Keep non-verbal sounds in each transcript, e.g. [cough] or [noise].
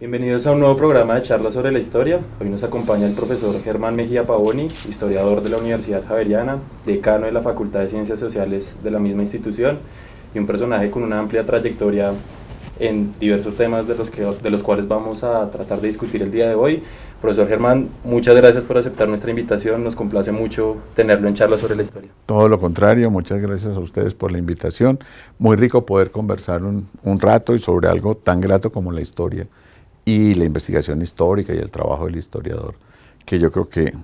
Bienvenidos a un nuevo programa de charlas sobre la historia. Hoy nos acompaña el profesor Germán Mejía Pavoni, historiador de la Universidad Javeriana, decano de la Facultad de Ciencias Sociales de la misma institución y un personaje con una amplia trayectoria en diversos temas de los, que, de los cuales vamos a tratar de discutir el día de hoy. Profesor Germán, muchas gracias por aceptar nuestra invitación. Nos complace mucho tenerlo en charlas sobre la historia. Todo lo contrario, muchas gracias a ustedes por la invitación. Muy rico poder conversar un, un rato y sobre algo tan grato como la historia y la investigación histórica y el trabajo del historiador, que yo creo que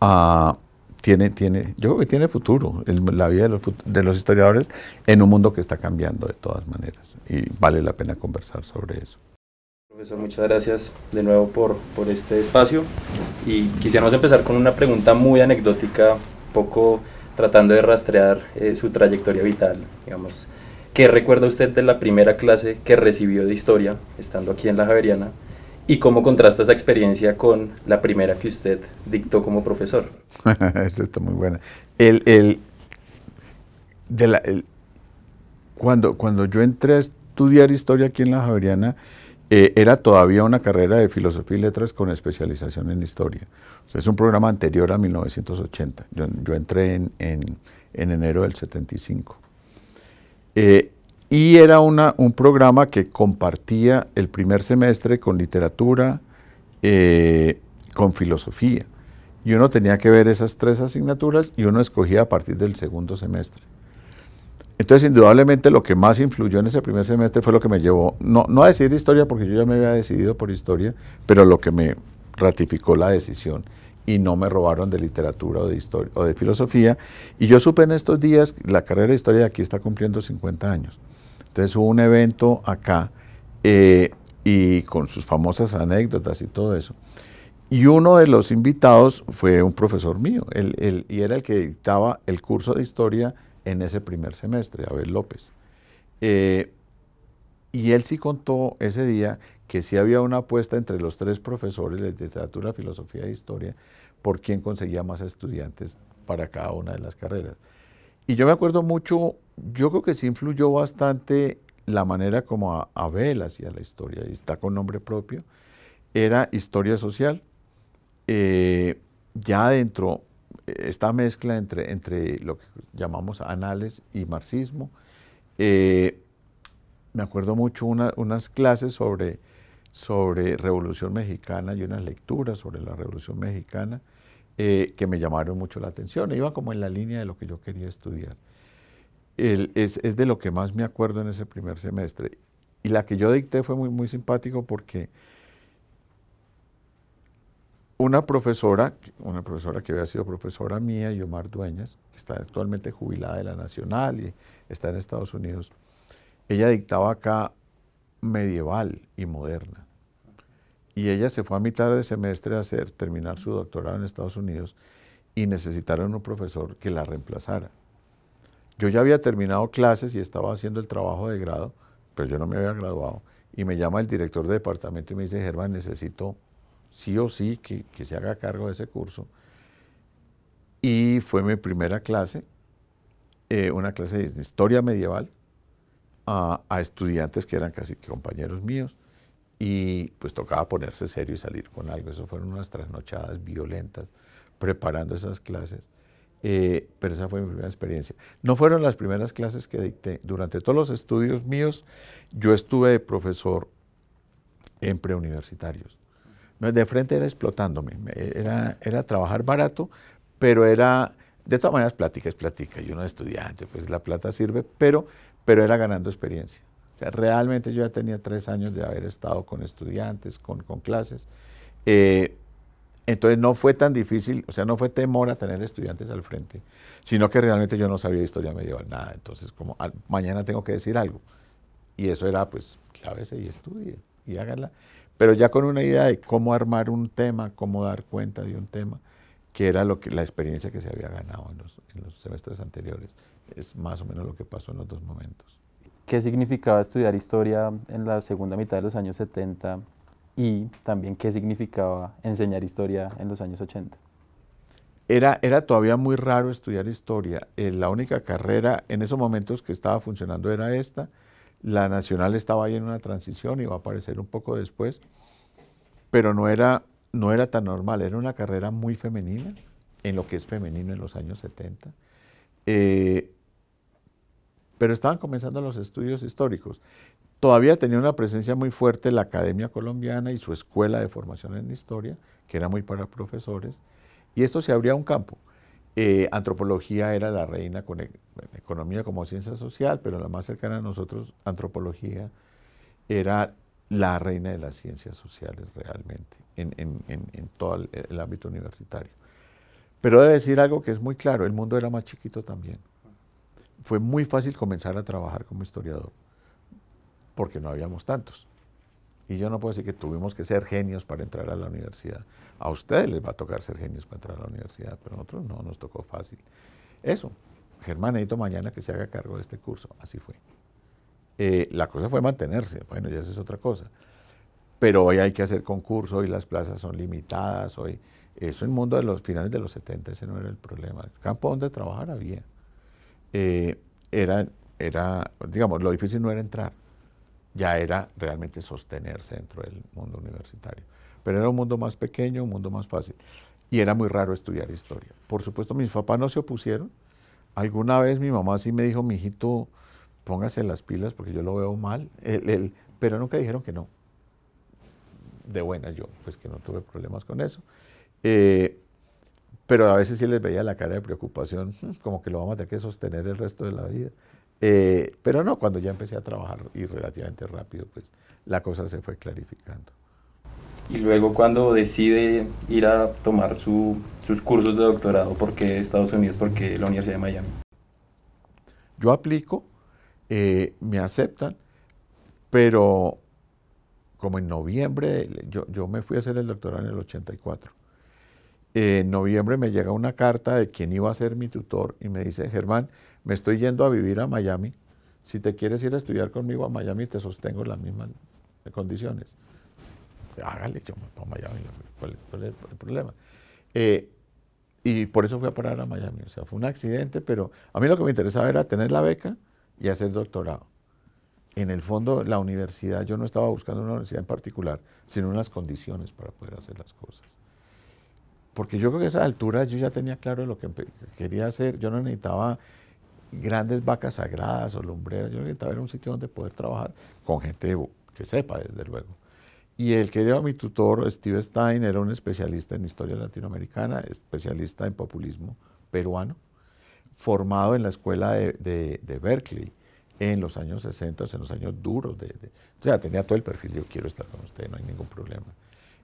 ah, tiene, tiene, yo creo que tiene futuro, la vida de los, historiadores en un mundo que está cambiando de todas maneras y vale la pena conversar sobre eso. Profesor, muchas gracias de nuevo por, por este espacio y quisiéramos empezar con una pregunta muy anecdótica, poco tratando de rastrear eh, su trayectoria vital, digamos, ¿Qué recuerda usted de la primera clase que recibió de historia estando aquí en la Javeriana? ¿Y cómo contrasta esa experiencia con la primera que usted dictó como profesor? [laughs] Eso está muy bueno. El, cuando, cuando yo entré a estudiar historia aquí en la Javeriana, eh, era todavía una carrera de filosofía y letras con especialización en historia. es un programa anterior a 1980. Yo, yo entré en, en, en enero del 75. Eh, y era una, un programa que compartía el primer semestre con literatura, eh, con filosofía. Y uno tenía que ver esas tres asignaturas y uno escogía a partir del segundo semestre. Entonces, indudablemente, lo que más influyó en ese primer semestre fue lo que me llevó, no, no a decidir historia, porque yo ya me había decidido por historia, pero lo que me ratificó la decisión y no me robaron de literatura o de, historia, o de filosofía. Y yo supe en estos días, la carrera de historia de aquí está cumpliendo 50 años. Entonces hubo un evento acá eh, y con sus famosas anécdotas y todo eso. Y uno de los invitados fue un profesor mío, y era el que dictaba el curso de historia en ese primer semestre, Abel López. Eh, y él sí contó ese día que sí había una apuesta entre los tres profesores de literatura, filosofía e historia por quién conseguía más estudiantes para cada una de las carreras. Y yo me acuerdo mucho, yo creo que sí influyó bastante la manera como Abel hacía la historia, y está con nombre propio, era historia social. Eh, ya dentro, eh, esta mezcla entre, entre lo que llamamos anales y marxismo, eh, me acuerdo mucho unas clases sobre sobre Revolución Mexicana y unas lecturas sobre la Revolución Mexicana eh, que me llamaron mucho la atención. Iba como en la línea de lo que yo quería estudiar. es, de lo que más me acuerdo en ese primer semestre. Y la que yo dicté fue muy, muy simpático porque una profesora, una profesora que había sido profesora mía, Yomar Dueñas, que está actualmente jubilada de la Nacional y está en Estados Unidos, ella dictaba acá medieval y moderna. Y ella se fue a mitad de semestre a hacer, terminar su doctorado en Estados Unidos y necesitaron un profesor que la reemplazara. Yo ya había terminado clases y estaba haciendo el trabajo de grado, pero yo no me había graduado. Y me llama el director de departamento y me dice, Germán, necesito sí o sí que, que se haga cargo de ese curso. Y fue mi primera clase, eh, una clase de historia medieval, a, estudiantes que eran casi que compañeros míos y pues tocaba ponerse serio y salir con algo. Eso fueron unas trasnochadas violentas preparando esas clases. Eh, pero esa fue mi primera experiencia. No fueron las primeras clases que dicté. Durante todos los estudios míos, yo estuve de profesor en preuniversitarios. De frente era explotándome, era, era trabajar barato, pero era, de todas maneras, plática es plática. Yo no estudiante, pues la plata sirve, pero pero era ganando experiencia. O sea, realmente yo ya tenía tres años de haber estado con estudiantes, con, con clases. Eh, entonces no fue tan difícil, o sea, no fue temor a tener estudiantes al frente, sino que realmente yo no sabía historia medieval, nada. Entonces, como ah, mañana tengo que decir algo. Y eso era, pues, veces y estudie y hágala. Pero ya con una idea de cómo armar un tema, cómo dar cuenta de un tema, que era lo que, la experiencia que se había ganado en los, en los semestres anteriores. Es más o menos lo que pasó en los dos momentos. ¿Qué significaba estudiar historia en la segunda mitad de los años 70 y también qué significaba enseñar historia en los años 80? Era, todavía muy raro estudiar historia. Eh, la única carrera en esos momentos que estaba funcionando era esta. La nacional estaba ahí en una transición y va a aparecer un poco después, pero no era tan normal. Era una carrera muy femenina, en lo que es femenino en los años 70. Eh, pero estaban comenzando los estudios históricos. Todavía tenía una presencia muy fuerte la Academia Colombiana y su escuela de formación en historia, que era muy para profesores, y esto se abría un campo. Eh, antropología era la reina con e-, economía como ciencia social, pero la más cercana a nosotros, antropología, era la reina de las ciencias sociales realmente en, todo el ámbito universitario. Pero de decir algo que es muy claro, el mundo era más chiquito también. Fue muy fácil comenzar a trabajar como historiador, porque no habíamos tantos. Y yo no puedo decir que tuvimos que ser genios para entrar a la universidad. A ustedes les va a tocar ser genios para entrar a la universidad, pero a nosotros no, nos tocó fácil. Eso, Germán, necesito mañana que se haga cargo de este curso. Así fue. Eh, la cosa fue mantenerse, bueno, ya esa es otra cosa. Pero hoy hay que hacer concurso, hoy las plazas son limitadas, hoy eso en el mundo de los finales de los 70 ese no era el problema. El campo donde trabajar, había. Eh, era, era, digamos, lo difícil no era entrar, ya era realmente sostenerse dentro del mundo universitario. Pero era un mundo más pequeño, un mundo más fácil. Y era muy raro estudiar historia. Por supuesto, mis papás no se opusieron. Alguna vez mi mamá sí me dijo, mijito, póngase las pilas porque yo lo veo mal. el, pero nunca dijeron que no. De buena yo, pues que no tuve problemas con eso. Eh, pero a veces sí les veía la cara de preocupación, hmm, como que lo vamos a tener que sostener el resto de la vida. Eh, pero no, cuando ya empecé a trabajar y relativamente rápido, pues la cosa se fue clarificando. Y luego cuando decide ir a tomar sus cursos de doctorado, ¿por qué Estados Unidos? ¿Por qué la Universidad de Miami? Yo aplico, eh, me aceptan, pero como en noviembre, yo, yo me fui a hacer el doctorado en el 84. Eh, en noviembre me llega una carta de quien iba a ser mi tutor y me dice, Germán, me estoy yendo a vivir a Miami. Si te quieres ir a estudiar conmigo a Miami, te sostengo en las mismas condiciones. Hágale, yo me voy a Miami, ¿cuál, es el problema? Eh, y por eso fui a parar a Miami. O sea, fue un accidente, pero a mí lo que me interesaba era tener la beca y hacer doctorado. En el fondo, la universidad, yo no estaba buscando una universidad en particular, sino unas condiciones para poder hacer las cosas porque yo creo que a esa altura yo ya tenía claro lo que quería hacer, yo no necesitaba grandes vacas sagradas o lumbreras, yo necesitaba un sitio donde poder trabajar con gente que sepa, desde luego. Y el que a mi tutor, Steve Stein, era un especialista en historia latinoamericana, especialista en populismo peruano, formado en la escuela de, Berkeley en los años 60, en los años duros. de, o sea, tenía todo el perfil, yo quiero estar con usted, no hay ningún problema.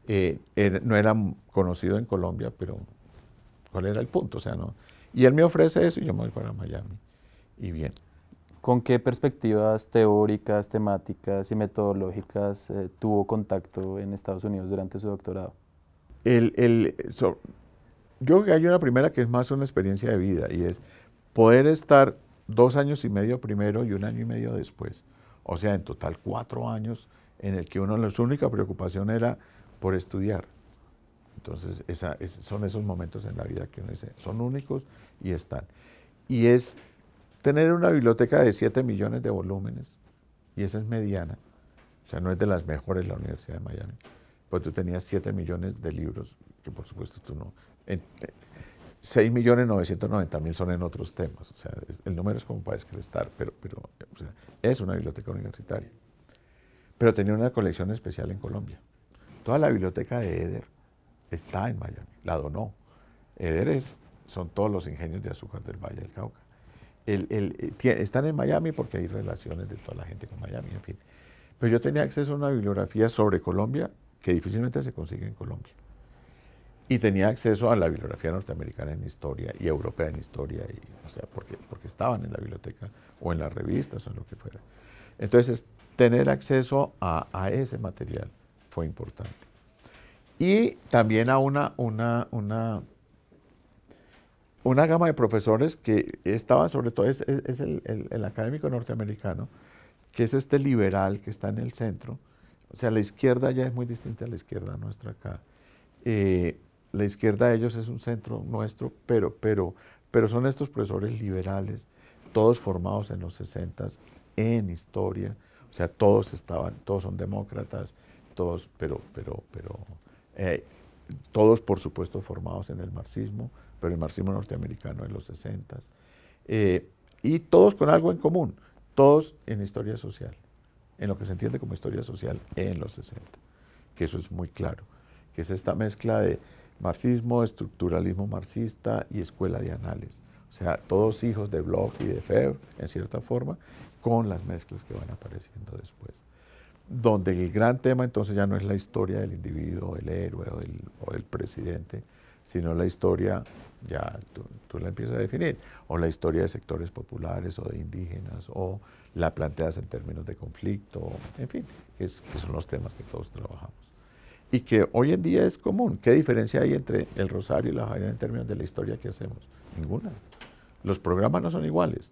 Eh, eh, no era conocido en Colombia, pero ¿cuál era el punto? O sea, no. Y él me ofrece eso y yo me voy para Miami. Y bien. ¿Con qué perspectivas teóricas, temáticas y metodológicas eh, tuvo contacto en Estados Unidos durante su doctorado? El, el, yo creo que hay una primera que es más una experiencia de vida y es poder estar dos años y medio primero y un año y medio después. O sea, en total cuatro años en el que uno, su única preocupación era por estudiar. Entonces, son esos momentos en la vida que son únicos y están. Y es tener una biblioteca de 7 millones de volúmenes, y esa es mediana, o sea, no es de las mejores la Universidad de Miami, pues tú tenías 7 millones de libros, que por supuesto tú no... 6 millones 990 mil son en otros temas, o sea, el número es como para descrestar, pero, pero es una biblioteca universitaria. Pero tenía una colección especial en Colombia. Toda la biblioteca de Eder está en Miami, la donó. Eder son todos los ingenios de azúcar del Valle del Cauca. El, el, eh, están en Miami porque hay relaciones de toda la gente con Miami, en fin. Pero yo tenía acceso a una bibliografía sobre Colombia que difícilmente se consigue en Colombia. Y tenía acceso a la bibliografía norteamericana en historia y europea en historia, y, o sea, porque, porque estaban en la biblioteca o en las revistas o en lo que fuera. Entonces, tener acceso a, a ese material fue importante. Y también a una, una, gama de profesores que estaba, sobre todo, es, el, académico norteamericano, que es este liberal que está en el centro. O sea, la izquierda ya es muy distinta a la izquierda nuestra acá. Eh, la izquierda de ellos es un centro nuestro, pero, pero, pero son estos profesores liberales, todos formados en los 60 en historia, o sea, todos estaban, todos son demócratas, todos, pero, pero, pero eh, todos por supuesto formados en el marxismo, pero el marxismo norteamericano en los 60. Eh, y todos con algo en común, todos en historia social, en lo que se entiende como historia social en los 60, que eso es muy claro, que es esta mezcla de marxismo, estructuralismo marxista y escuela de análisis. O sea, todos hijos de Bloch y de Febvre, en cierta forma, con las mezclas que van apareciendo después donde el gran tema entonces ya no es la historia del individuo, del héroe o del, presidente, sino la historia, ya tú, la empiezas a definir, o la historia de sectores populares o de indígenas, o la planteas en términos de conflicto, en fin, que son los temas que todos trabajamos. Y que hoy en día es común. ¿Qué diferencia hay entre el Rosario y la Javier en términos de la historia que hacemos? Ninguna. Los programas no son iguales,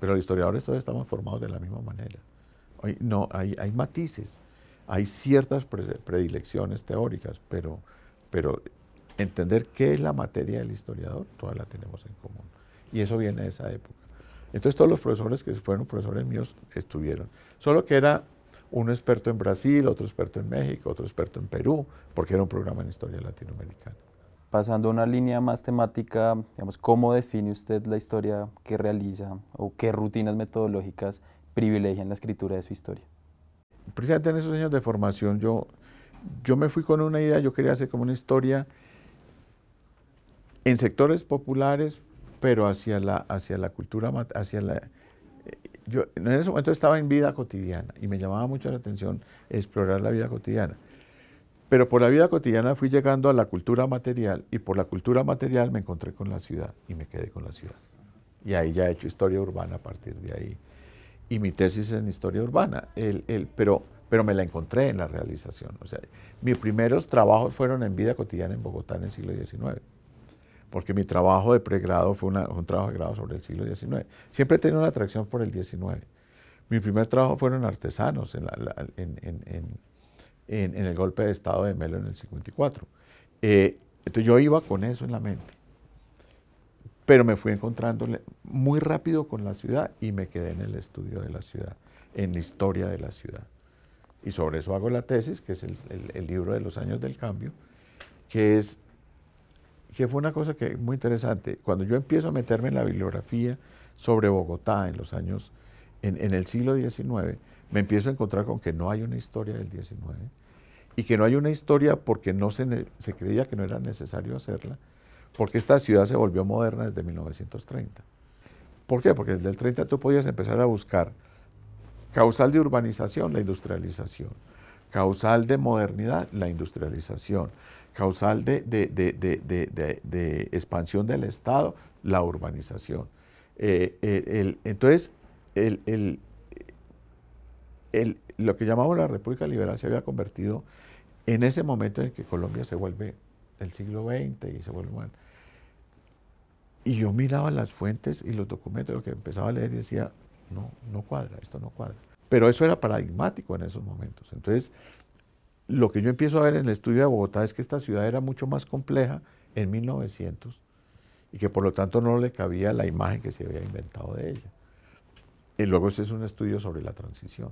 pero los historiadores todos estamos formados de la misma manera no, hay, hay, matices, hay ciertas predilecciones teóricas, pero, pero entender qué es la materia del historiador, toda la tenemos en común. Y eso viene de esa época. Entonces todos los profesores que fueron profesores míos estuvieron. Solo que era uno experto en Brasil, otro experto en México, otro experto en Perú, porque era un programa en historia latinoamericana. Pasando a una línea más temática, digamos, ¿cómo define usted la historia que realiza o qué rutinas metodológicas privilegia en la escritura de su historia. Precisamente en esos años de formación yo, yo me fui con una idea, yo quería hacer como una historia en sectores populares, pero hacia la, hacia la cultura, hacia la... Eh, yo en ese momento estaba en vida cotidiana y me llamaba mucho la atención explorar la vida cotidiana. Pero por la vida cotidiana fui llegando a la cultura material y por la cultura material me encontré con la ciudad y me quedé con la ciudad. Y ahí ya he hecho historia urbana a partir de ahí y mi tesis en historia urbana, el, el, pero, pero me la encontré en la realización. O sea, mis primeros trabajos fueron en vida cotidiana en Bogotá en el siglo XIX, porque mi trabajo de pregrado fue un trabajo de grado sobre el siglo XIX. Siempre he tenido una atracción por el XIX. Mi primer trabajo fueron artesanos en, en, el golpe de Estado de Melo en el 54. Eh, entonces yo iba con eso en la mente pero me fui encontrando muy rápido con la ciudad y me quedé en el estudio de la ciudad, en la historia de la ciudad. Y sobre eso hago la tesis, que es el, libro de los años del cambio, que, es, que fue una cosa que muy interesante. Cuando yo empiezo a meterme en la bibliografía sobre Bogotá en los años, en, el siglo XIX, me empiezo a encontrar con que no hay una historia del XIX y que no hay una historia porque no se creía que no era necesario hacerla, porque esta ciudad se volvió moderna desde 1930. ¿Por qué? Porque desde el 30 tú podías empezar a buscar causal de urbanización, la industrialización, causal de modernidad, la industrialización, causal de, expansión del Estado, la urbanización. Eh, eh, entonces, lo que llamamos la República Liberal se había convertido en ese momento en que Colombia se vuelve el siglo XX y se vuelve... mal. Y yo miraba las fuentes y los documentos, lo que empezaba a leer y decía, no, no cuadra, esto no cuadra. Pero eso era paradigmático en esos momentos. Entonces, lo que yo empiezo a ver en el estudio de Bogotá es que esta ciudad era mucho más compleja en 1900 y que por lo tanto no le cabía la imagen que se había inventado de ella. Y luego ese es un estudio sobre la transición.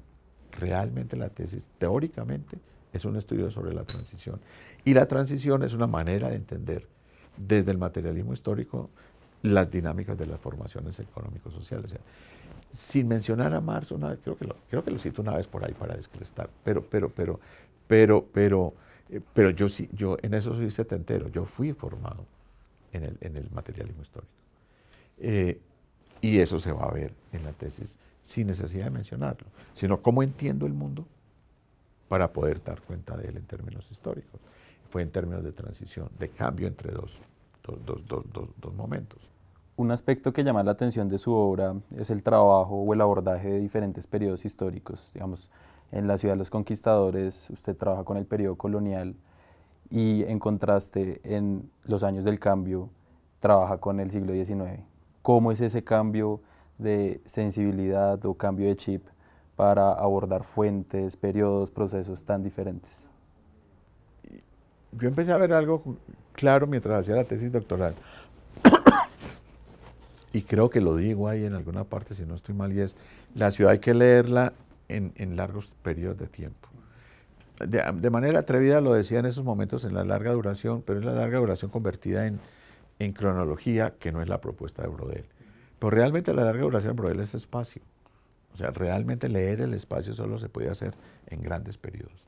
Realmente la tesis, teóricamente, es un estudio sobre la transición. Y la transición es una manera de entender desde el materialismo histórico las dinámicas de las formaciones económico-sociales. sin mencionar a Marx, creo, que lo, creo que lo cito una vez por ahí para descrestar, pero, pero, pero, pero, pero, eh, pero yo sí, yo en eso soy setentero, yo fui formado en el, en el materialismo histórico. Eh, y eso se va a ver en la tesis sin necesidad de mencionarlo, sino cómo entiendo el mundo para poder dar cuenta de él en términos históricos. Fue en términos de transición, de cambio entre dos, dos, dos, dos momentos. Un aspecto que llama la atención de su obra es el trabajo o el abordaje de diferentes periodos históricos. Digamos, en la ciudad de los conquistadores usted trabaja con el periodo colonial y en contraste en los años del cambio trabaja con el siglo XIX. ¿Cómo es ese cambio de sensibilidad o cambio de chip para abordar fuentes, periodos, procesos tan diferentes? Yo empecé a ver algo claro mientras hacía la tesis doctoral y creo que lo digo ahí en alguna parte, si no estoy mal, y es, la ciudad hay que leerla en, largos periodos de tiempo. De, manera atrevida lo decía en esos momentos, en la larga duración, pero es la larga duración convertida en, en cronología, que no es la propuesta de Brodel. Pero realmente la larga duración de Brodel es espacio. O sea, realmente leer el espacio solo se puede hacer en grandes periodos.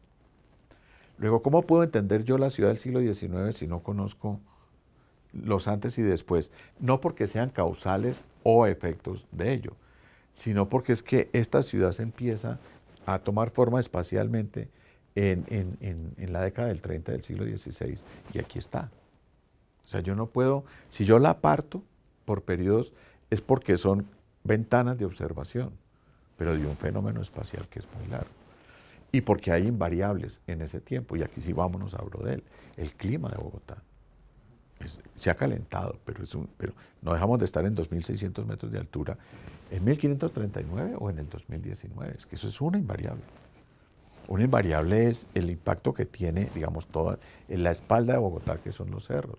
Luego, ¿cómo puedo entender yo la ciudad del siglo XIX si no conozco los antes y después, no porque sean causales o efectos de ello, sino porque es que esta ciudad se empieza a tomar forma espacialmente en, la década del 30 del siglo XVI y aquí está. O sea, yo no puedo, si yo la parto por periodos es porque son ventanas de observación, pero de un fenómeno espacial que es muy largo. Y porque hay invariables en ese tiempo, y aquí sí vámonos a Brodel, el clima de Bogotá se ha calentado, pero, es pero no dejamos de estar en 2.600 metros de altura en 1539 o en el 2019. Es que eso es una invariable. Una invariable es el impacto que tiene, digamos, toda, en la espalda de Bogotá, que son los cerros,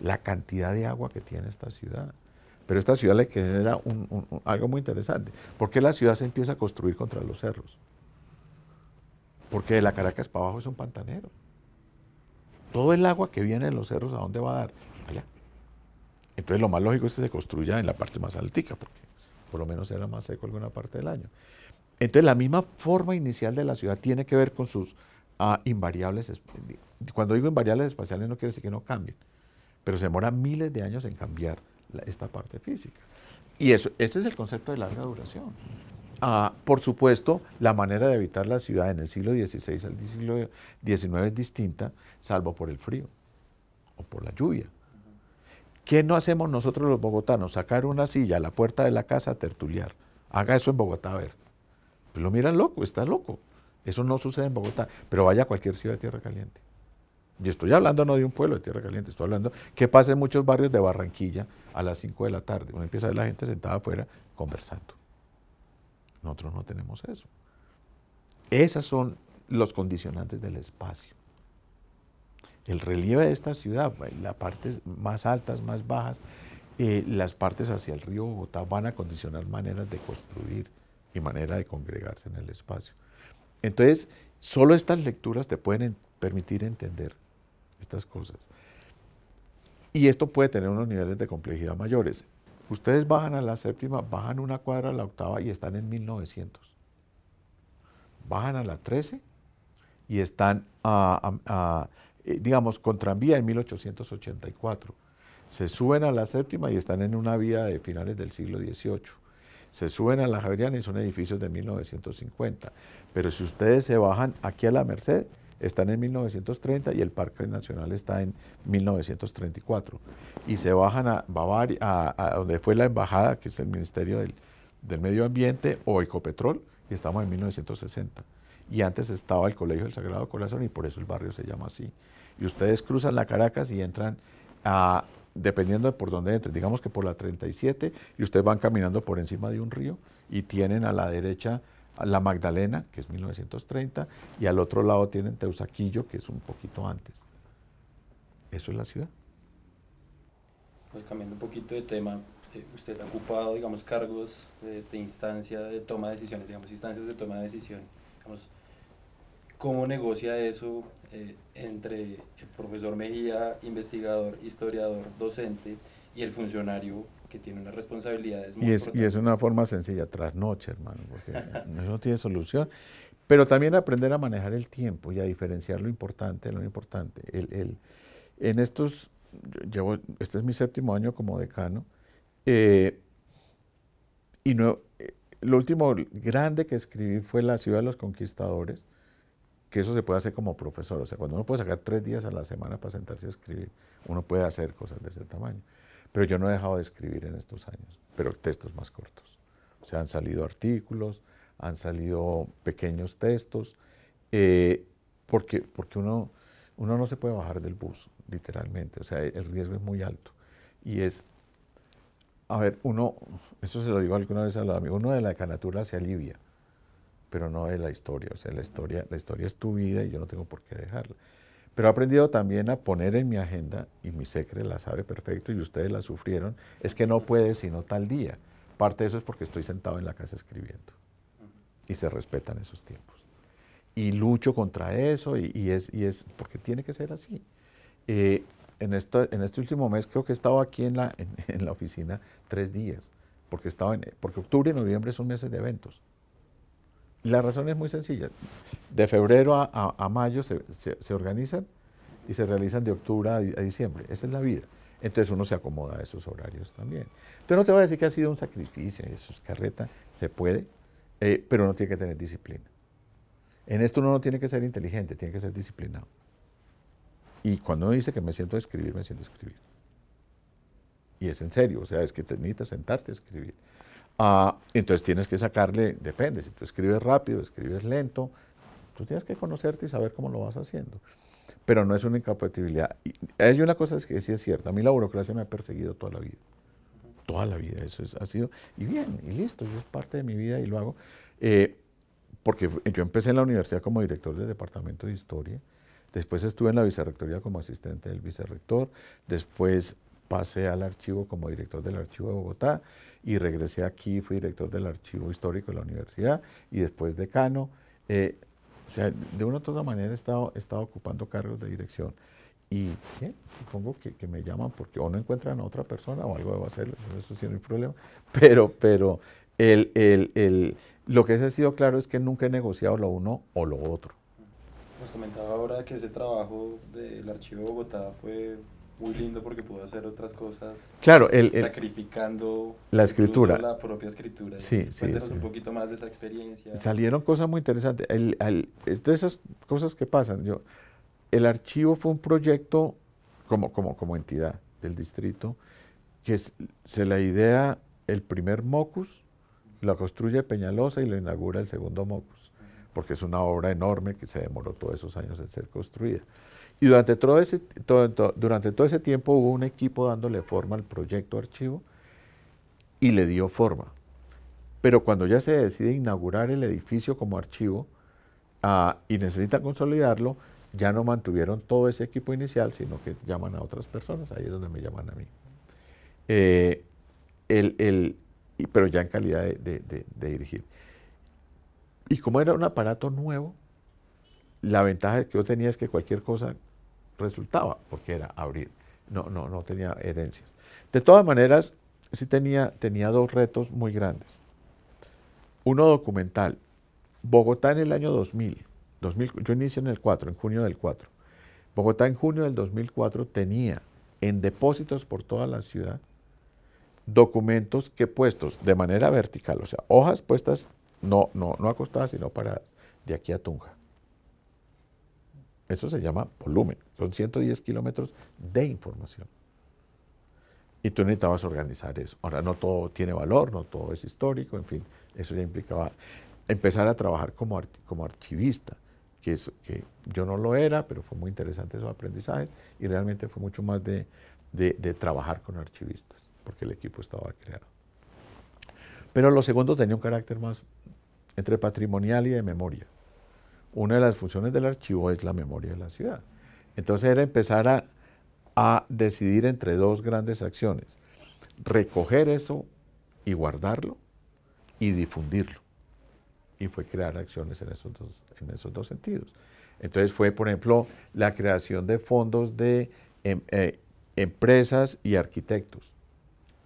la cantidad de agua que tiene esta ciudad. Pero esta ciudad le genera algo muy interesante. ¿Por qué la ciudad se empieza a construir contra los cerros? Porque de la Caracas para abajo es un pantanero todo el agua que viene de los cerros, ¿a dónde va a dar? Allá. Entonces lo más lógico es que se construya en la parte más altica, porque por lo menos era más seco alguna parte del año. Entonces la misma forma inicial de la ciudad tiene que ver con sus ah, invariables. Cuando digo invariables espaciales no quiere decir que no cambien, pero se demora miles de años en cambiar esta parte física. Y eso, ese es el concepto de larga duración por supuesto, la manera de evitar la ciudad en el siglo XVI al siglo XIX es distinta, salvo por el frío o por la lluvia. ¿Qué no hacemos nosotros los bogotanos? Sacar una silla a la puerta de la casa a tertuliar. Haga eso en Bogotá, a ver. Pues lo miran loco, está loco. Eso no sucede en Bogotá, pero vaya a cualquier ciudad de Tierra Caliente. Y estoy hablando no de un pueblo de Tierra Caliente, estoy hablando que pasa en muchos barrios de Barranquilla a las 5 de la tarde. Uno empieza a ver la gente sentada afuera conversando. Nosotros no tenemos eso. Esas son los condicionantes del espacio. El relieve de esta ciudad, pues, las partes más altas, más bajas, eh, las partes hacia el río Bogotá van a condicionar maneras de construir y manera de congregarse en el espacio. Entonces, solo estas lecturas te pueden permitir entender estas cosas. Y esto puede tener unos niveles de complejidad mayores. Ustedes bajan a la séptima, bajan una cuadra a la octava y están en 1900. Bajan a la 13 y están, a, eh, digamos, con tranvía en 1884. Se suben a la séptima y están en una vía de finales del siglo XVIII. Se suben a la Javeriana y son edificios de 1950. Pero si ustedes se bajan aquí a la Merced, están en 1930 y el Parque Nacional está en 1934. Y se bajan a Bavaria, a, donde fue la embajada, que es el Ministerio del, Medio Ambiente o Ecopetrol, y estamos en 1960. Y antes estaba el Colegio del Sagrado Corazón y por eso el barrio se llama así. Y ustedes cruzan la Caracas y entran a dependiendo de por dónde entren, digamos que por la 37 y ustedes van caminando por encima de un río y tienen a la derecha la Magdalena, que es 1930, y al otro lado tienen Teusaquillo, que es un poquito antes. Eso es la ciudad. Pues cambiando un poquito de tema, eh, usted ha ocupado, digamos, cargos de, instancia de toma de decisiones, digamos, instancias de toma de decisión. Digamos, ¿Cómo negocia eso eh, entre el profesor Mejía, investigador, historiador, docente, y el funcionario que tiene unas responsabilidades muy y es, Y es una forma sencilla, trasnoche, hermano, porque [laughs] no tiene solución. Pero también aprender a manejar el tiempo y a diferenciar lo importante de lo importante. El, en estos, llevo, este es mi séptimo año como decano, eh, y no, eh, lo último grande que escribí fue La ciudad de los conquistadores, que eso se puede hacer como profesor. O sea, cuando uno puede sacar tres días a la semana para sentarse a escribir, uno puede hacer cosas de ese tamaño. Pero yo no he dejado de escribir en estos años, pero textos más cortos. O sea, han salido artículos, han salido pequeños textos, eh, porque, porque uno, uno no se puede bajar del bus, literalmente. O sea, el riesgo es muy alto. Y es, a ver, uno, eso se lo digo alguna vez a los amigos, uno de la canatura se alivia, pero no de la historia. O sea, la historia, la historia es tu vida y yo no tengo por qué dejarla. Pero he aprendido también a poner en mi agenda, y mi secre la sabe perfecto y ustedes la sufrieron, es que no puede sino tal día. Parte de eso es porque estoy sentado en la casa escribiendo y se respetan esos tiempos. Y lucho contra eso y, es, y es porque tiene que ser así. Eh, en, esto, en este último mes creo que he estado aquí en la, en, la oficina tres días, porque, estaba en, porque octubre y noviembre son meses de eventos. La razón es muy sencilla. De febrero a, mayo se, organizan y se realizan de octubre a, diciembre. Esa es la vida. Entonces uno se acomoda a esos horarios también. Entonces no te voy a decir que ha sido un sacrificio, eso es carreta, se puede, eh, pero uno tiene que tener disciplina. En esto uno no tiene que ser inteligente, tiene que ser disciplinado. Y cuando uno dice que me siento a escribir, me siento a escribir. Y es en serio, o sea, es que te necesitas sentarte a escribir. Ah, entonces tienes que sacarle, depende, si tú escribes rápido, escribes lento, tú tienes que conocerte y saber cómo lo vas haciendo. Pero no es una incompatibilidad. Y hay una cosa que sí es cierta, a mí la burocracia me ha perseguido toda la vida. Toda la vida, eso es, ha sido, y bien, y listo, yo es parte de mi vida y lo hago. Eh, porque yo empecé en la universidad como director del departamento de historia, después estuve en la vicerrectoría como asistente del vicerrector, después pasé al archivo como director del archivo de Bogotá y regresé aquí, fui director del archivo histórico de la universidad y después decano. Eh, o sea, de una u otra manera he estado, he estado ocupando cargos de dirección. Y supongo que, me llaman porque o no encuentran a otra persona o algo debo hacer eso sí no hay problema. [laughs] Pero, pero el, el, el, lo que se ha sido claro es que nunca he negociado lo uno o lo otro. Nos comentaba ahora que ese trabajo del Archivo de Bogotá fue muy lindo porque pudo hacer otras cosas. sacrificando la escritura. La propia escritura. Sí, sí, un poquito más de esa experiencia. Salieron cosas muy interesantes. El, de esas cosas que pasan. Yo, el archivo fue un proyecto como, como, como entidad del distrito que se la idea el primer MOCUS, lo construye Peñalosa y lo inaugura el segundo MOCUS, porque es una obra enorme que se demoró todos esos años en ser construida. Y durante todo, ese, durante todo ese tiempo hubo un equipo dándole forma al proyecto archivo y le dio forma. Pero cuando ya se decide inaugurar el edificio como archivo ah, y necesitan consolidarlo, ya no mantuvieron todo ese equipo inicial, sino que llaman a otras personas. Ahí es donde me llaman a mí. Eh, el, pero ya en calidad de dirigir. Y como era un aparato nuevo, la ventaja que yo tenía es que cualquier cosa resultaba, porque era abrir, no, no, no tenía herencias. De todas maneras, sí tenía, tenía dos retos muy grandes. Uno documental, Bogotá en el año 2000, 2000 yo inicio en el 4, en junio del 4. Bogotá en junio del 2004 tenía en depósitos por toda la ciudad documentos que puestos de manera vertical, o sea, hojas puestas no, no, no acostadas, sino para de aquí a Tunja. Eso se llama volumen. Son 110 kilómetros de información. Y tú necesitabas organizar eso. Ahora, no todo tiene valor, no todo es histórico, en fin, eso ya implicaba empezar a trabajar como, como archivista, que, yo no lo era, pero fue muy interesante esos aprendizajes y realmente fue mucho más de, de trabajar con archivistas, porque el equipo estaba creado. Pero lo segundo tenía un carácter más entre patrimonial y de memoria una de las funciones del archivo es la memoria de la ciudad. Entonces era empezar a, decidir entre dos grandes acciones, recoger eso y guardarlo y difundirlo. Y fue crear acciones en esos dos, en esos dos sentidos. Entonces fue, por ejemplo, la creación de fondos de em, eh, empresas y arquitectos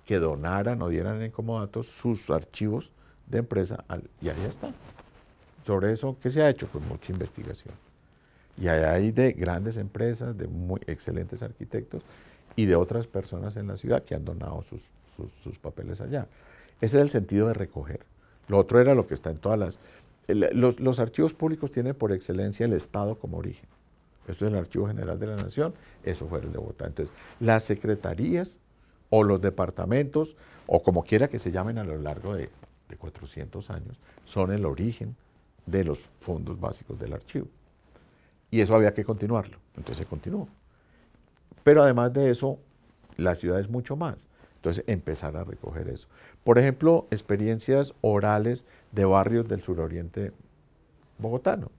que donaran o dieran en comodato sus archivos de empresa y ahí está. Sobre eso, ¿qué se ha hecho? Pues mucha investigación. Y hay de grandes empresas, de muy excelentes arquitectos y de otras personas en la ciudad que han donado sus, papeles allá. Ese es el sentido de recoger. Lo otro era lo que está en todas las... los, archivos públicos tienen por excelencia el Estado como origen. Esto es el Archivo General de la Nación, eso fue el de Bogotá. Entonces, las secretarías o los departamentos, o como quiera que se llamen a lo largo de, de 400 años, son el origen de los fondos básicos del archivo. Y eso había que continuarlo, entonces se continuó. Pero además de eso, la ciudad es mucho más. Entonces empezar a recoger eso. Por ejemplo, experiencias orales de barrios del suroriente bogotano.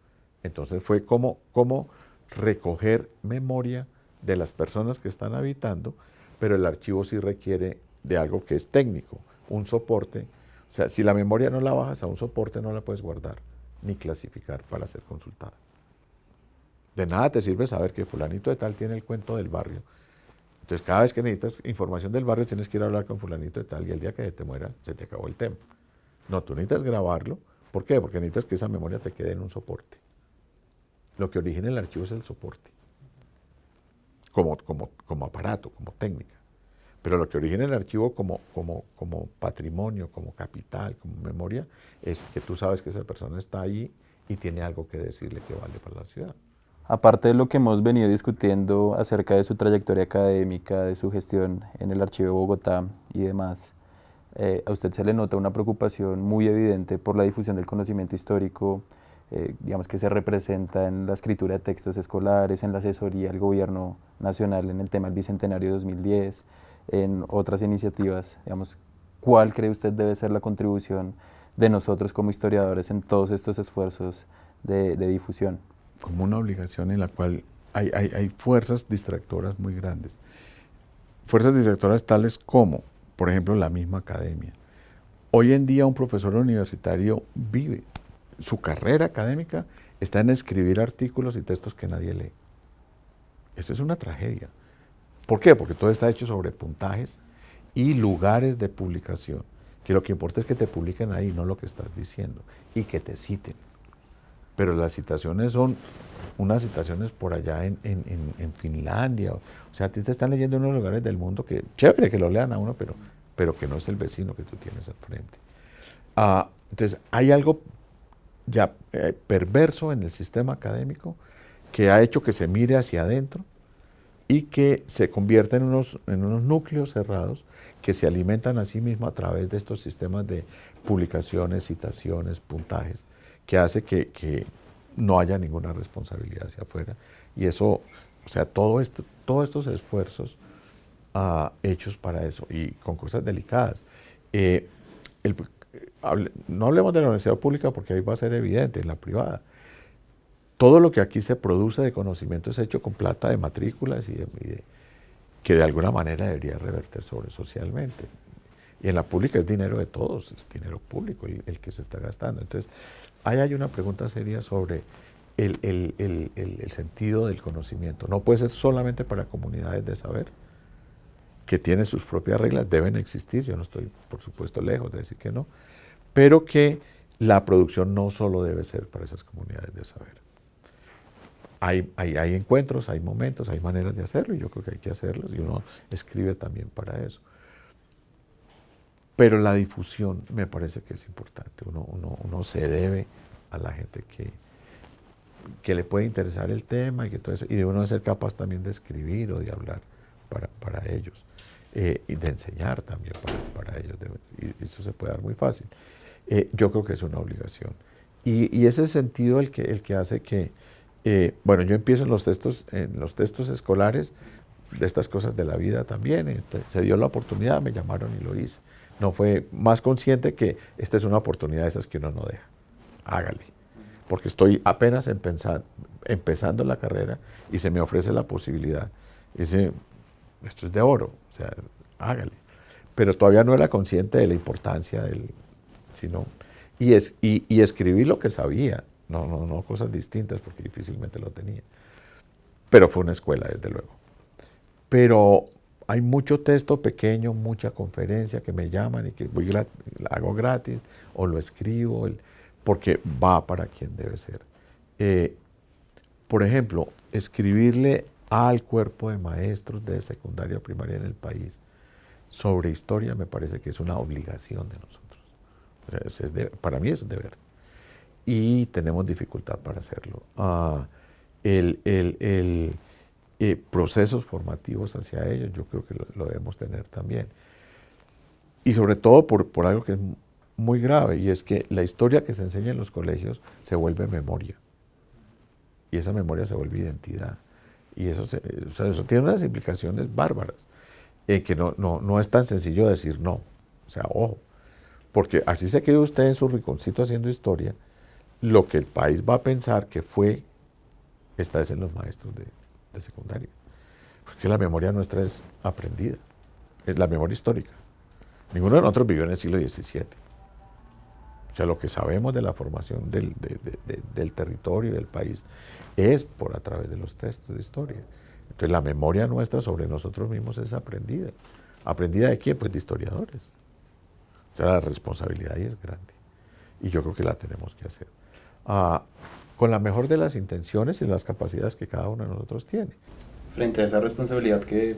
Entonces fue como, como recoger memoria de las personas que están habitando, pero el archivo sí requiere de algo que es técnico, un soporte. O sea, si la memoria no la bajas a un soporte, no la puedes guardar ni clasificar para ser consultada. De nada te sirve saber que fulanito de tal tiene el cuento del barrio. Entonces cada vez que necesitas información del barrio tienes que ir a hablar con fulanito de tal y el día que te muera se te acabó el tema. No, tú necesitas grabarlo. ¿Por qué? Porque necesitas que esa memoria te quede en un soporte. Lo que origina el archivo es el soporte, como, como, como aparato, como técnica. Pero lo que origina el archivo como, como, como patrimonio, como capital, como memoria, es que tú sabes que esa persona está ahí y tiene algo que decirle que vale para la ciudad. Aparte de lo que hemos venido discutiendo acerca de su trayectoria académica, de su gestión en el Archivo de Bogotá y demás, eh, a usted se le nota una preocupación muy evidente por la difusión del conocimiento histórico, eh, digamos que se representa en la escritura de textos escolares, en la asesoría al gobierno nacional en el tema del Bicentenario 2010, en otras iniciativas, digamos, ¿cuál cree usted debe ser la contribución de nosotros como historiadores en todos estos esfuerzos de, difusión? Como una obligación en la cual hay, hay, hay fuerzas distractoras muy grandes. Fuerzas distractoras tales como, por ejemplo, la misma academia. Hoy en día un profesor universitario vive, su carrera académica está en escribir artículos y textos que nadie lee. Esa es una tragedia. ¿Por qué? Porque todo está hecho sobre puntajes y lugares de publicación. Que lo que importa es que te publiquen ahí, no lo que estás diciendo, y que te citen. Pero las citaciones son unas citaciones por allá en, Finlandia. O sea, a ti te están leyendo en unos lugares del mundo que, chévere que lo lean a uno, pero, pero que no es el vecino que tú tienes al frente. Ah, entonces, hay algo ya eh, perverso en el sistema académico que ha hecho que se mire hacia adentro y que se convierten en unos, núcleos cerrados que se alimentan a sí mismos a través de estos sistemas de publicaciones, citaciones, puntajes, que hace que, no haya ninguna responsabilidad hacia afuera. Y eso, o sea, todo esto, todos estos esfuerzos ah, hechos para eso y con cosas delicadas. Eh, eh, no hablemos de la universidad pública porque ahí va a ser evidente, la privada todo lo que aquí se produce de conocimiento es hecho con plata de matrículas y, que de alguna manera debería reverter sobre socialmente. Y en la pública es dinero de todos, es dinero público el, el que se está gastando. Entonces, ahí hay una pregunta seria sobre el, el, sentido del conocimiento. No puede ser solamente para comunidades de saber, que tienen sus propias reglas, deben existir, yo no estoy, por supuesto, lejos de decir que no, pero que la producción no solo debe ser para esas comunidades de saber hay, hay, encuentros, hay momentos, hay maneras de hacerlo y yo creo que hay que hacerlos y uno escribe también para eso. Pero la difusión me parece que es importante. Uno, uno, uno se debe a la gente que, que, le puede interesar el tema y que todo eso. Y de uno ser capaz también de escribir o de hablar para, para ellos. Eh, y de enseñar también para, para ellos. y eso se puede dar muy fácil. Eh, yo creo que es una obligación. Y, y ese sentido el que, el que hace que, eh, bueno, yo empiezo en los textos, en los textos escolares de estas cosas de la vida también. se dio la oportunidad, me llamaron y lo hice. No fue más consciente que esta es una oportunidad de esas que uno no deja. Hágale. Porque estoy apenas empezando, la carrera y se me ofrece la posibilidad. Dice, esto es de oro, o sea, hágale. Pero todavía no era consciente de la importancia del, sino, y escribí lo que sabía no, no, no cosas distintas porque difícilmente lo tenía. Pero fue una escuela, desde luego. Pero hay mucho texto pequeño, mucha conferencia que me llaman y que hago gratis o lo escribo, el, porque va para quien debe ser. Eh, por ejemplo, escribirle al cuerpo de maestros de secundaria o primaria en el país sobre historia me parece que es una obligación de nosotros. para mí es un deber y tenemos dificultad para hacerlo. Ah, el, el, eh, procesos formativos hacia ellos, yo creo que lo, debemos tener también. Y sobre todo por, algo que es muy grave, y es que la historia que se enseña en los colegios se vuelve memoria. Y esa memoria se vuelve identidad. Y eso, tiene unas implicaciones bárbaras, en que no, no, no es tan sencillo decir no. O sea, ojo, porque así se quedó usted en su rinconcito haciendo historia, lo que el país va a pensar que fue, esta vez en los maestros de, secundaria. Porque la memoria nuestra es aprendida, es la memoria histórica. Ninguno de nosotros vivió en el siglo XVII. O sea, lo que sabemos de la formación del, territorio y del país es por a través de los textos de historia. Entonces la memoria nuestra sobre nosotros mismos es aprendida. ¿Aprendida de quién? Pues de historiadores. O sea, la responsabilidad es grande. Y yo creo que la tenemos que hacer con la mejor de las intenciones y las capacidades que cada uno de nosotros tiene. Frente a esa responsabilidad que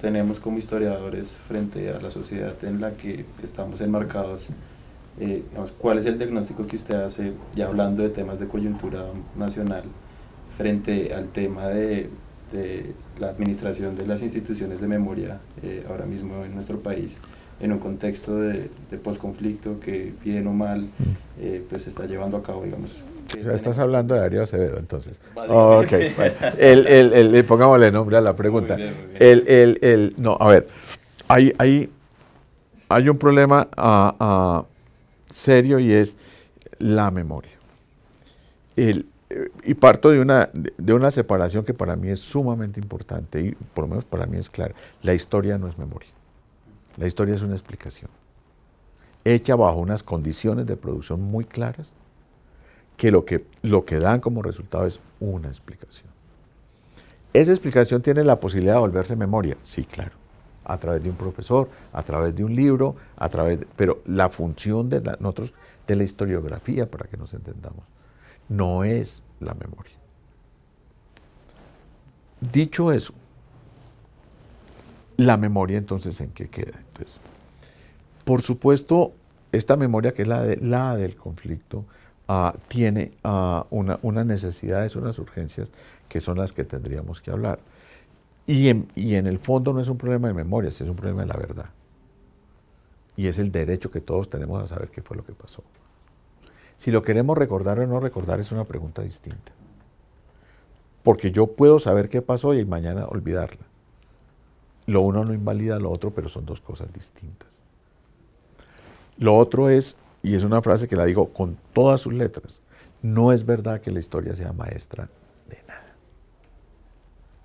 tenemos como historiadores frente a la sociedad en la que estamos enmarcados, eh, ¿cuál es el diagnóstico que usted hace, ya hablando de temas de coyuntura nacional, frente al tema de, la administración de las instituciones de memoria eh, ahora mismo en nuestro país? en un contexto de, de posconflicto que bien o mal mm. eh, pues se está llevando a cabo, digamos. estás hablando de Darío Acevedo, entonces. ok, el, el, eh, pongámosle nombre a la pregunta. El, no, a ver, hay, hay, hay un problema ah, ah, serio y es la memoria. Eh, y parto de una, de una separación que para mí es sumamente importante y por lo menos para mí es clara. La historia no es memoria. La historia es una explicación, hecha bajo unas condiciones de producción muy claras, que lo que, lo que dan como resultado es una explicación. ¿Esa explicación tiene la posibilidad de volverse memoria? Sí, claro. A través de un profesor, a través de un libro, a través pero la función de nosotros, de la historiografía, para que nos entendamos, no es la memoria. Dicho eso, la memoria entonces en qué queda. por supuesto, esta memoria que es la, de, la del conflicto ah, tiene ah, unas necesidades, unas urgencias que son las que tendríamos que hablar. Y en, y en el fondo no es un problema de memoria, es un problema de la verdad. Y es el derecho que todos tenemos a saber qué fue lo que pasó. Si lo queremos recordar o no recordar es una pregunta distinta. Porque yo puedo saber qué pasó y mañana olvidarla. Lo uno no invalida lo otro, pero son dos cosas distintas. Lo otro es, y es una frase que la digo con todas sus letras, no es verdad que la historia sea maestra de nada.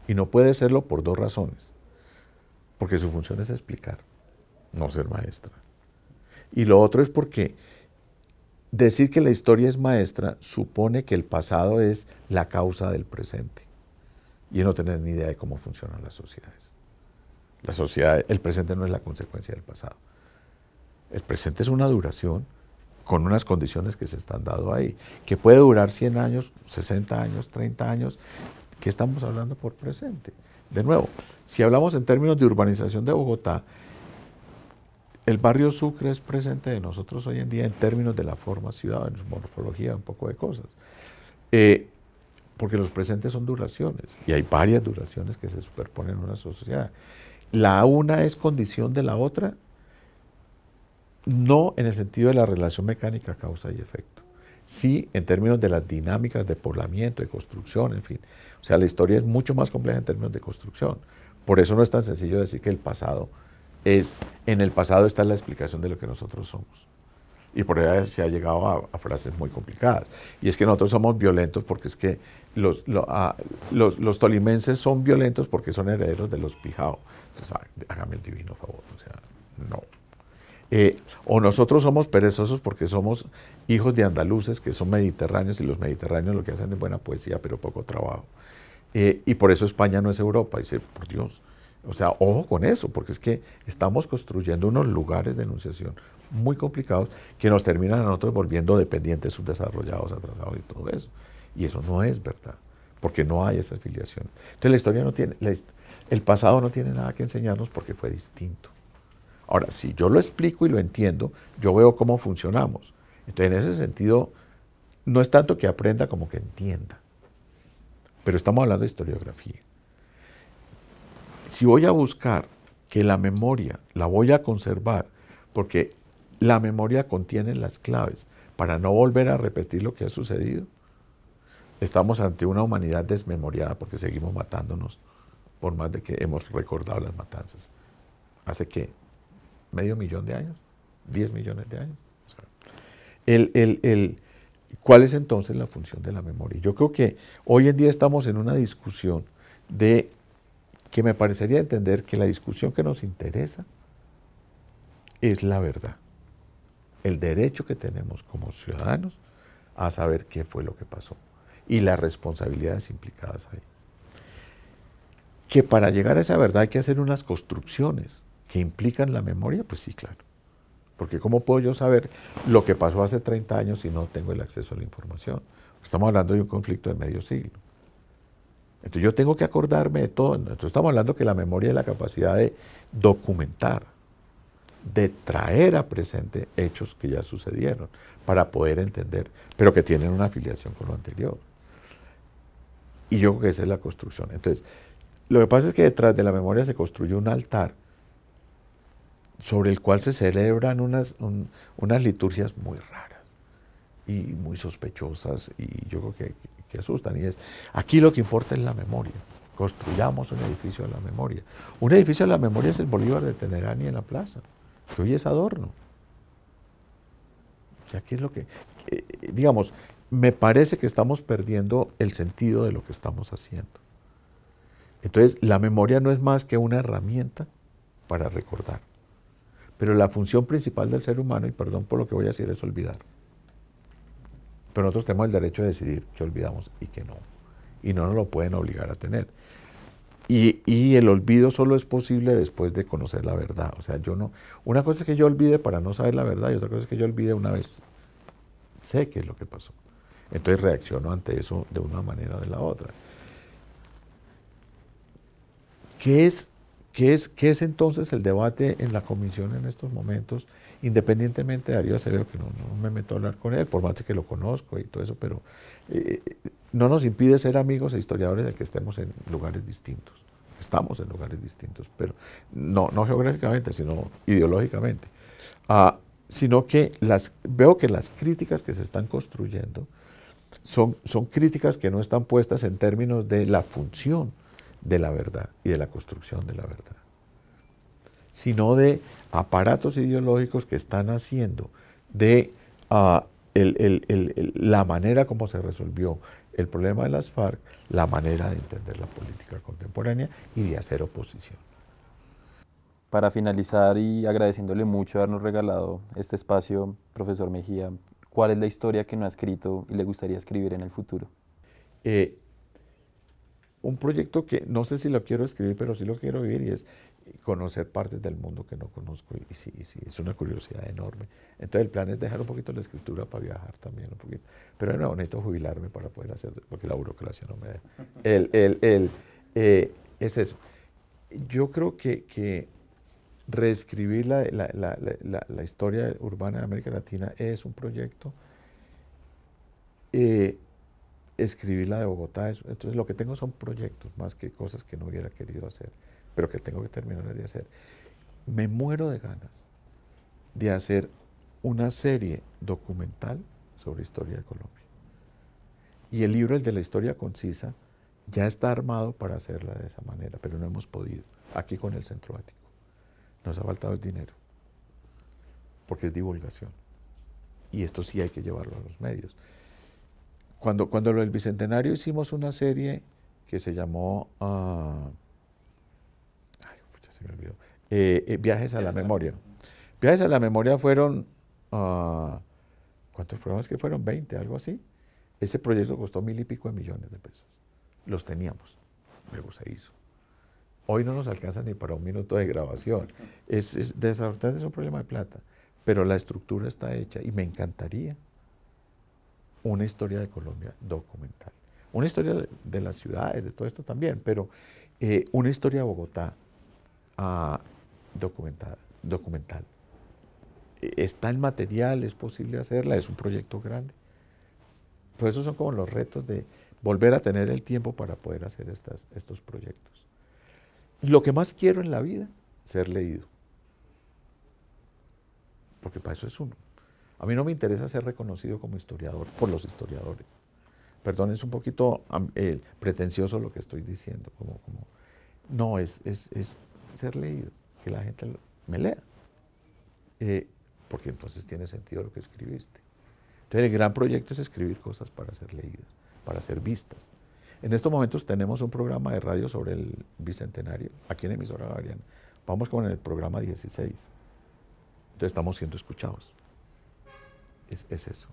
Y no puede serlo por dos razones. Porque su función es explicar, no ser maestra. Y lo otro es porque decir que la historia es maestra supone que el pasado es la causa del presente y no tener ni idea de cómo funcionan las sociedades. La sociedad, el presente no es la consecuencia del pasado. El presente es una duración con unas condiciones que se están dando ahí, que puede durar 100 años, 60 años, 30 años. ¿Qué estamos hablando por presente? De nuevo, si hablamos en términos de urbanización de Bogotá, el barrio Sucre es presente de nosotros hoy en día en términos de la forma ciudad, en morfología, un poco de cosas. Eh, porque los presentes son duraciones y hay varias duraciones que se superponen en una sociedad la una es condición de la otra, no en el sentido de la relación mecánica causa y efecto, sí en términos de las dinámicas de poblamiento, de construcción, en fin. O sea, la historia es mucho más compleja en términos de construcción. Por eso no es tan sencillo decir que el pasado es, en el pasado está la explicación de lo que nosotros somos y por ahí se ha llegado a, frases muy complicadas. Y es que nosotros somos violentos porque es que los, ah, los, los, tolimenses son violentos porque son herederos de los pijao. Entonces, ah, hágame el divino favor, o sea, no. Eh, o nosotros somos perezosos porque somos hijos de andaluces que son mediterráneos y los mediterráneos lo que hacen es buena poesía pero poco trabajo. Eh, y por eso España no es Europa. dice, por Dios, o sea, ojo con eso, porque es que estamos construyendo unos lugares de enunciación muy complicados que nos terminan a nosotros volviendo dependientes, subdesarrollados, atrasados y todo eso. Y eso no es verdad, porque no hay esa afiliación. Entonces la historia no tiene, el pasado no tiene nada que enseñarnos porque fue distinto. Ahora, si yo lo explico y lo entiendo, yo veo cómo funcionamos. Entonces, en ese sentido, no es tanto que aprenda como que entienda. Pero estamos hablando de historiografía. Si voy a buscar que la memoria la voy a conservar, porque la memoria contiene las claves para no volver a repetir lo que ha sucedido. Estamos ante una humanidad desmemoriada porque seguimos matándonos, por más de que hemos recordado las matanzas. ¿Hace qué? ¿Medio millón de años? ¿Diez millones de años? ¿Cuál es entonces la función de la memoria? Yo creo que hoy en día estamos en una discusión de que me parecería entender que la discusión que nos interesa es la verdad el derecho que tenemos como ciudadanos a saber qué fue lo que pasó y las responsabilidades implicadas ahí. Que para llegar a esa verdad hay que hacer unas construcciones que implican la memoria, pues sí, claro. Porque ¿cómo puedo yo saber lo que pasó hace 30 años si no tengo el acceso a la información? Estamos hablando de un conflicto de medio siglo. Entonces yo tengo que acordarme de todo. Entonces estamos hablando que la memoria es la capacidad de documentar de traer a presente hechos que ya sucedieron para poder entender, pero que tienen una afiliación con lo anterior. Y yo creo que esa es la construcción. Entonces, lo que pasa es que detrás de la memoria se construyó un altar sobre el cual se celebran unas, liturgias muy raras y muy sospechosas y yo creo que, asustan. Y es, aquí lo que importa es la memoria. Construyamos un edificio de la memoria. Un edificio de la memoria es el Bolívar de Tenerán y en la plaza que hoy es adorno. O sea, es lo que, eh, digamos, me parece que estamos perdiendo el sentido de lo que estamos haciendo. Entonces, la memoria no es más que una herramienta para recordar. Pero la función principal del ser humano, y perdón por lo que voy a decir, es olvidar. Pero nosotros tenemos el derecho de decidir qué olvidamos y qué no. Y no nos lo pueden obligar a tener. Y, el olvido solo es posible después de conocer la verdad. O sea, yo no. Una cosa es que yo olvide para no saber la verdad y otra cosa es que yo olvide una vez. Sé qué es lo que pasó. Entonces reacciono ante eso de una manera o de la otra. ¿Qué es, qué es, qué es entonces el debate en la comisión en estos momentos? Independientemente de Arias Acevedo, que no, me meto a hablar con él, por más que lo conozco y todo eso, pero eh, no nos impide ser amigos e historiadores de que estemos en lugares distintos. Estamos en lugares distintos, pero no, no geográficamente, sino ideológicamente. Ah, sino que las, veo que las críticas que se están construyendo son, son críticas que no están puestas en términos de la función de la verdad y de la construcción de la verdad, sino de aparatos ideológicos que están haciendo de ah, la manera como se resolvió, el problema de las FARC, la manera de entender la política contemporánea y de hacer oposición. Para finalizar y agradeciéndole mucho habernos regalado este espacio, profesor Mejía, ¿cuál es la historia que no ha escrito y le gustaría escribir en el futuro? Eh, un proyecto que no sé si lo quiero escribir, pero sí lo quiero vivir, y es conocer partes del mundo que no conozco y sí, sí, es una curiosidad enorme. Entonces el plan es dejar un poquito la escritura para viajar también un poquito. Pero no, necesito jubilarme para poder hacer, porque la burocracia no me deja. El, el, el, eh, es eso. Yo creo que, reescribir la, historia urbana de América Latina es un proyecto. Eh, escribir la de Bogotá, es, entonces lo que tengo son proyectos más que cosas que no hubiera querido hacer pero que tengo que terminar de hacer. Me muero de ganas de hacer una serie documental sobre historia de Colombia. Y el libro, el de la historia concisa, ya está armado para hacerla de esa manera, pero no hemos podido. Aquí con el Centro Ático. Nos ha faltado el dinero, porque es divulgación. Y esto sí hay que llevarlo a los medios. Cuando, cuando lo del Bicentenario hicimos una serie que se llamó... Ah, eh, eh, viajes a la Memoria. Viajes a la Memoria fueron, ah, ¿cuántos programas que fueron? 20, algo así. Ese proyecto costó mil y pico de millones de pesos. Los teníamos, luego se hizo. Hoy no nos alcanza ni para un minuto de grabación. Es, es, desafortunadamente es un problema de plata, pero la estructura está hecha y me encantaría una historia de Colombia documental. Una historia de, las ciudades, de todo esto también, pero eh, una historia de Bogotá documental, documental. Está en material, es posible hacerla, es un proyecto grande. Pues eso son como los retos de volver a tener el tiempo para poder hacer estas, estos proyectos. Lo que más quiero en la vida, ser leído. Porque para eso es uno. A mí no me interesa ser reconocido como historiador por los historiadores. Perdón, es un poquito eh, pretencioso lo que estoy diciendo. Como, no, es, es ser leído, que la gente me lea. Eh, porque entonces tiene sentido lo que escribiste. Entonces el gran proyecto es escribir cosas para ser leídas, para ser vistas. En estos momentos tenemos un programa de radio sobre el Bicentenario, aquí en Emisora Gavariana. Vamos con el programa 16. Entonces estamos siendo escuchados. Es, eso,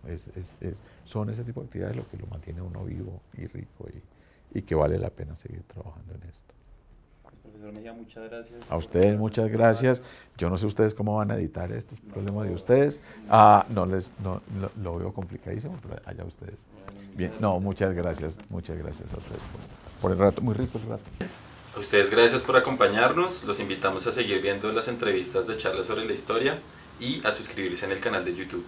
son ese tipo de actividades lo que lo mantiene uno vivo y rico y que vale la pena seguir trabajando en esto muchas gracias. A ustedes, muchas gracias. Yo no sé ustedes cómo van a editar esto, es problema de ustedes. Ah, no les, no, lo, veo complicadísimo, pero allá ustedes. Bien, no, muchas gracias, muchas gracias a ustedes por, por el rato, muy rico el rato. A ustedes gracias por acompañarnos, los invitamos a seguir viendo las entrevistas de charlas sobre la historia y a suscribirse en el canal de YouTube.